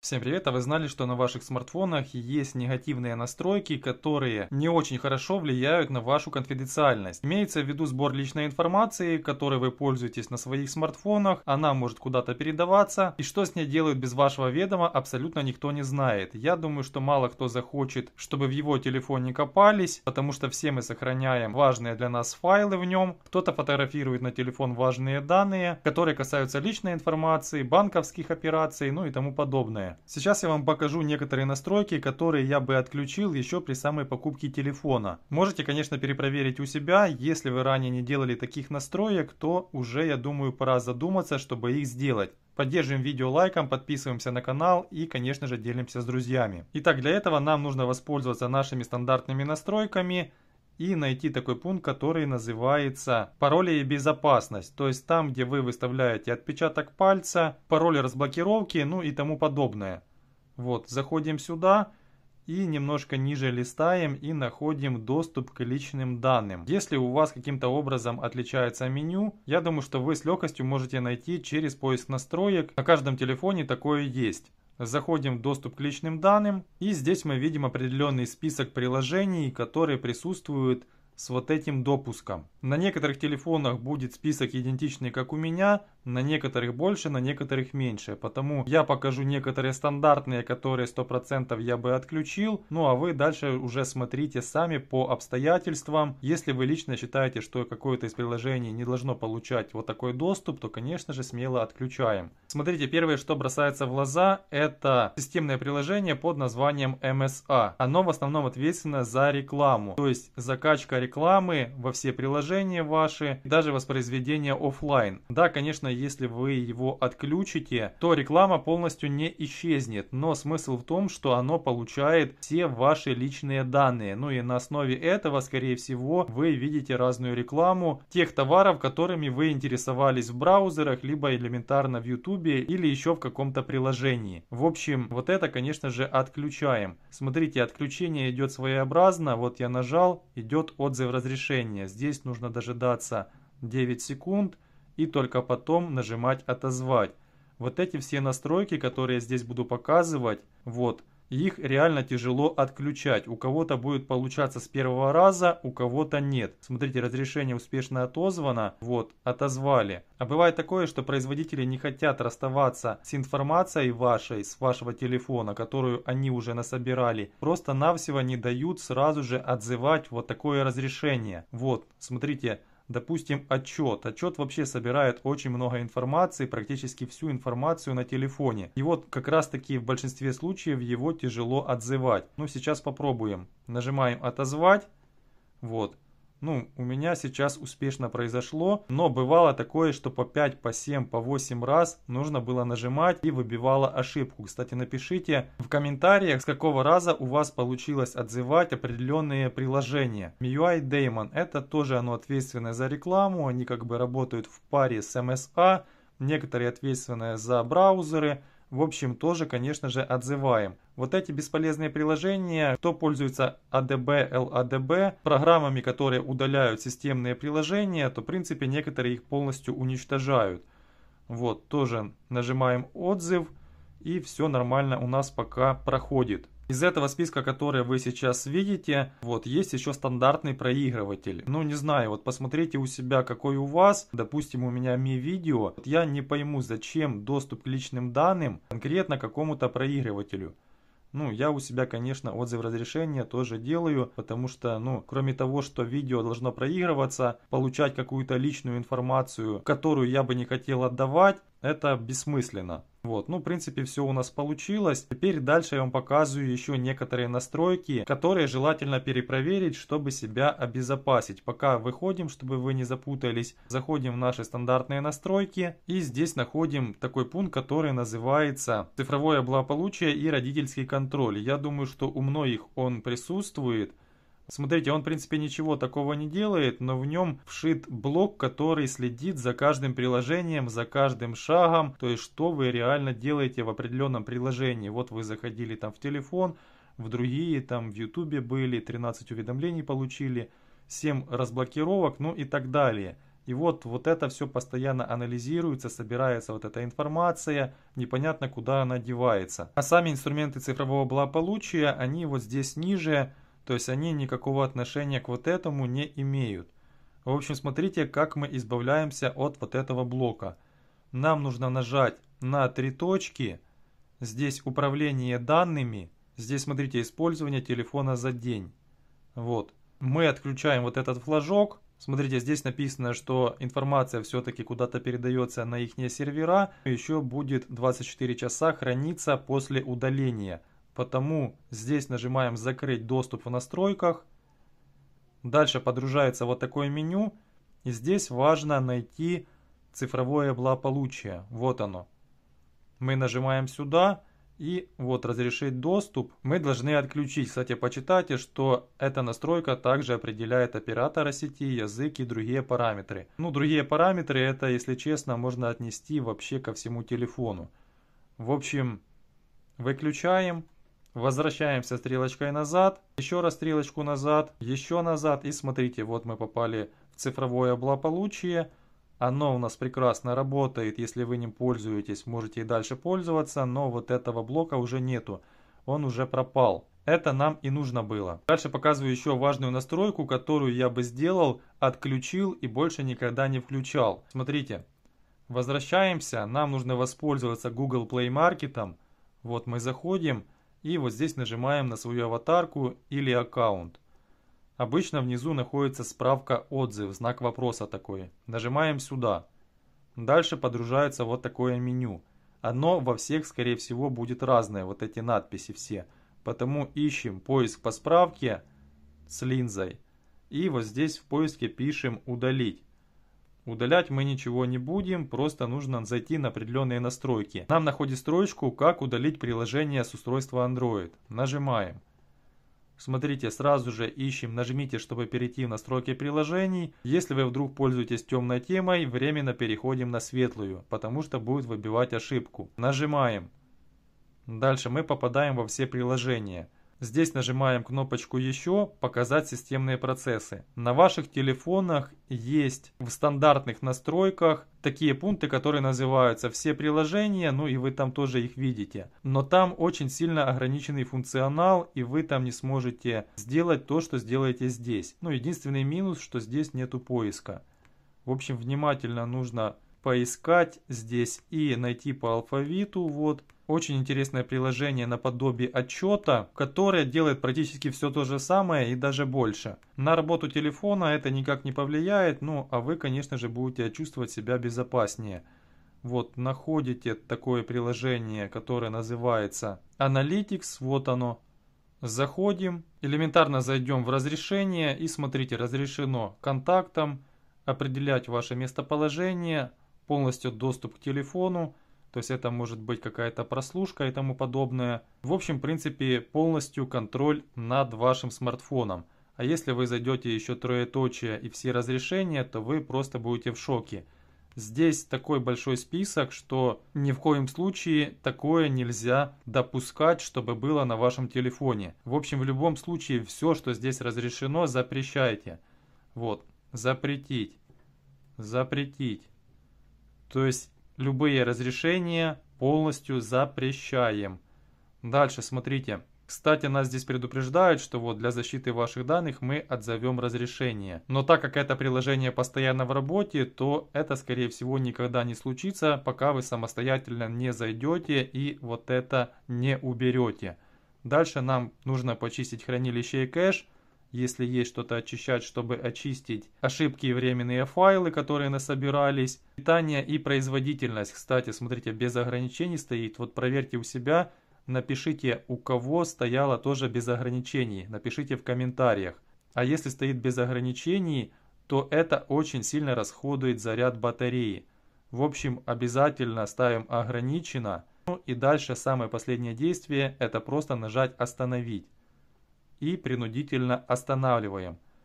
Всем привет, а вы знали, что на ваших смартфонах есть негативные настройки, которые не очень хорошо влияют на вашу конфиденциальность. Имеется в виду сбор личной информации, которой вы пользуетесь на своих смартфонах, она может куда-то передаваться, и что с ней делают без вашего ведома, абсолютно никто не знает. Я думаю, что мало кто захочет, чтобы в его телефоне копались, потому что все мы сохраняем важные для нас файлы в нем, кто-то фотографирует на телефон важные данные, которые касаются личной информации, банковских операций, ну и тому подобное важное. Сейчас я вам покажу некоторые настройки, которые я бы отключил еще при самой покупке телефона. Можете, конечно, перепроверить у себя. Если вы ранее не делали таких настроек, то уже, я думаю, пора задуматься, чтобы их сделать. Поддерживаем видео лайком, подписываемся на канал и, конечно же, делимся с друзьями. Итак, для этого нам нужно воспользоваться нашими стандартными настройками – и найти такой пункт, который называется пароли и безопасность. То есть там, где вы выставляете отпечаток пальца, пароли разблокировки, ну и тому подобное. Вот, заходим сюда и немножко ниже листаем и находим доступ к личным данным. Если у вас каким-то образом отличается меню, я думаю, что вы с легкостью можете найти через поиск настроек. На каждом телефоне такое есть. Заходим в доступ к личным данным. И здесь мы видим определенный список приложений, которые присутствуют с вот этим допуском. На некоторых телефонах будет список идентичный, как у меня на некоторых больше, на некоторых меньше. Потому я покажу некоторые стандартные, которые 100% я бы отключил. Ну а вы дальше уже смотрите сами по обстоятельствам. Если вы лично считаете, что какое-то из приложений не должно получать вот такой доступ, то конечно же смело отключаем. Смотрите, первое, что бросается в глаза, это системное приложение под названием MSA. Оно в основном ответственно за рекламу. То есть закачка рекламы во все приложения ваши, даже воспроизведение офлайн. Да, конечно, если вы его отключите, то реклама полностью не исчезнет. Но смысл в том, что оно получает все ваши личные данные. Ну и на основе этого, скорее всего, вы видите разную рекламу тех товаров, которыми вы интересовались в браузерах, либо элементарно в ютубе, или еще в каком-то приложении. В общем, вот это, конечно же, отключаем. Смотрите, отключение идет своеобразно. Вот я нажал, идет отзыв разрешения. Здесь нужно дожидаться 9 секунд и только потом нажимать «Отозвать». Вот эти все настройки, которые я здесь буду показывать, вот, их реально тяжело отключать. У кого-то будет получаться с первого раза, у кого-то нет. Смотрите, разрешение успешно отозвано. Вот, отозвали. А бывает такое, что производители не хотят расставаться с информацией вашей, с вашего телефона, которую они уже насобирали. Просто-навсего не дают сразу же отзывать вот такое разрешение. Вот, смотрите, допустим, отчет. Отчет вообще собирает очень много информации, практически всю информацию на телефоне. И вот как раз таки в большинстве случаев его тяжело отзывать. Ну, сейчас попробуем. Нажимаем «Отозвать». Вот ну, у меня сейчас успешно произошло, но бывало такое, что по 5, по 7, по 8 раз нужно было нажимать и выбивало ошибку. Кстати, напишите в комментариях, с какого раза у вас получилось отзывать определенные приложения. MIUI Daemon, это тоже оно ответственное за рекламу, они как бы работают в паре с MSA, эм а, некоторые ответственные за браузеры, в общем, тоже, конечно же, отзываем. Вот эти бесполезные приложения, кто пользуется ADB, а LADB, а программами, которые удаляют системные приложения, то, в принципе, некоторые их полностью уничтожают. Вот, тоже нажимаем «Отзыв», и все нормально у нас пока проходит. Из этого списка, который вы сейчас видите, вот есть еще стандартный проигрыватель. Ну, не знаю, вот посмотрите у себя, какой у вас. Допустим, у меня Mi Video. Вот я не пойму, зачем доступ к личным данным конкретно какому-то проигрывателю. Ну, я у себя, конечно, отзыв разрешения тоже делаю, потому что, ну, кроме того, что видео должно проигрываться, получать какую-то личную информацию, которую я бы не хотел отдавать, это бессмысленно. Вот, ну, в принципе, все у нас получилось. Теперь дальше я вам показываю еще некоторые настройки, которые желательно перепроверить, чтобы себя обезопасить. Пока выходим, чтобы вы не запутались, заходим в наши стандартные настройки и здесь находим такой пункт, который называется «Цифровое благополучие и родительский контроль». Я думаю, что у многих он присутствует. Смотрите, он в принципе ничего такого не делает, но в нем вшит блок, который следит за каждым приложением, за каждым шагом, то есть что вы реально делаете в определенном приложении. Вот вы заходили там в телефон, в другие там в ютубе были, 13 уведомлений получили, 7 разблокировок, ну и так далее. И вот, вот это все постоянно анализируется, собирается вот эта информация, непонятно куда она девается. А сами инструменты цифрового благополучия, они вот здесь ниже, то есть они никакого отношения к вот этому не имеют. В общем, смотрите, как мы избавляемся от вот этого блока. Нам нужно нажать на три точки. Здесь управление данными. Здесь, смотрите, использование телефона за день. Вот. Мы отключаем вот этот флажок. Смотрите, здесь написано, что информация все-таки куда-то передается на их сервера. Еще будет 24 часа храниться после удаления. Потому здесь нажимаем «Закрыть доступ в настройках». Дальше подружается вот такое меню. И здесь важно найти цифровое благополучие. Вот оно. Мы нажимаем сюда и вот разрешить доступ. Мы должны отключить. Кстати, почитайте, что эта настройка также определяет оператора сети, язык и другие параметры. Ну, другие параметры это, если честно, можно отнести вообще ко всему телефону. В общем, выключаем. Возвращаемся стрелочкой назад, еще раз стрелочку назад, еще назад. И смотрите, вот мы попали в цифровое благополучие. Оно у нас прекрасно работает. Если вы не пользуетесь, можете и дальше пользоваться. Но вот этого блока уже нету. Он уже пропал. Это нам и нужно было. Дальше показываю еще важную настройку, которую я бы сделал, отключил и больше никогда не включал. Смотрите, возвращаемся. Нам нужно воспользоваться Google Play Market. Вот мы заходим. И вот здесь нажимаем на свою аватарку или аккаунт. Обычно внизу находится справка «Отзыв», знак вопроса такой. Нажимаем сюда. Дальше подружается вот такое меню. Оно во всех, скорее всего, будет разное, вот эти надписи все. Потому ищем поиск по справке с линзой. И вот здесь в поиске пишем «Удалить». Удалять мы ничего не будем, просто нужно зайти на определенные настройки. Нам находит строчку «Как удалить приложение с устройства Android». Нажимаем. Смотрите, сразу же ищем, нажмите, чтобы перейти в настройки приложений. Если вы вдруг пользуетесь темной темой, временно переходим на светлую, потому что будет выбивать ошибку. Нажимаем. Дальше мы попадаем во все приложения. Здесь нажимаем кнопочку «Еще» «Показать системные процессы». На ваших телефонах есть в стандартных настройках такие пункты, которые называются «Все приложения», ну и вы там тоже их видите. Но там очень сильно ограниченный функционал, и вы там не сможете сделать то, что сделаете здесь. Ну, единственный минус, что здесь нету поиска. В общем, внимательно нужно поискать здесь и найти по алфавиту, вот, очень интересное приложение наподобие отчета, которое делает практически все то же самое и даже больше. На работу телефона это никак не повлияет, ну а вы, конечно же, будете чувствовать себя безопаснее. Вот находите такое приложение, которое называется Analytics, вот оно. Заходим, элементарно зайдем в разрешение и смотрите, разрешено контактом, определять ваше местоположение, полностью доступ к телефону, то есть это может быть какая-то прослушка и тому подобное. В общем, в принципе, полностью контроль над вашим смартфоном. А если вы зайдете еще троеточие и все разрешения, то вы просто будете в шоке. Здесь такой большой список, что ни в коем случае такое нельзя допускать, чтобы было на вашем телефоне. В общем, в любом случае все, что здесь разрешено, запрещайте. Вот, запретить, запретить. То есть Любые разрешения полностью запрещаем. Дальше смотрите. Кстати, нас здесь предупреждают, что вот для защиты ваших данных мы отзовем разрешение. Но так как это приложение постоянно в работе, то это скорее всего никогда не случится, пока вы самостоятельно не зайдете и вот это не уберете. Дальше нам нужно почистить хранилище и кэш если есть что-то очищать, чтобы очистить ошибки и временные файлы, которые насобирались. Питание и производительность, кстати, смотрите, без ограничений стоит. Вот проверьте у себя, напишите, у кого стояло тоже без ограничений. Напишите в комментариях. А если стоит без ограничений, то это очень сильно расходует заряд батареи. В общем, обязательно ставим ограничено. Ну и дальше самое последнее действие, это просто нажать остановить и принудительно останавливаем.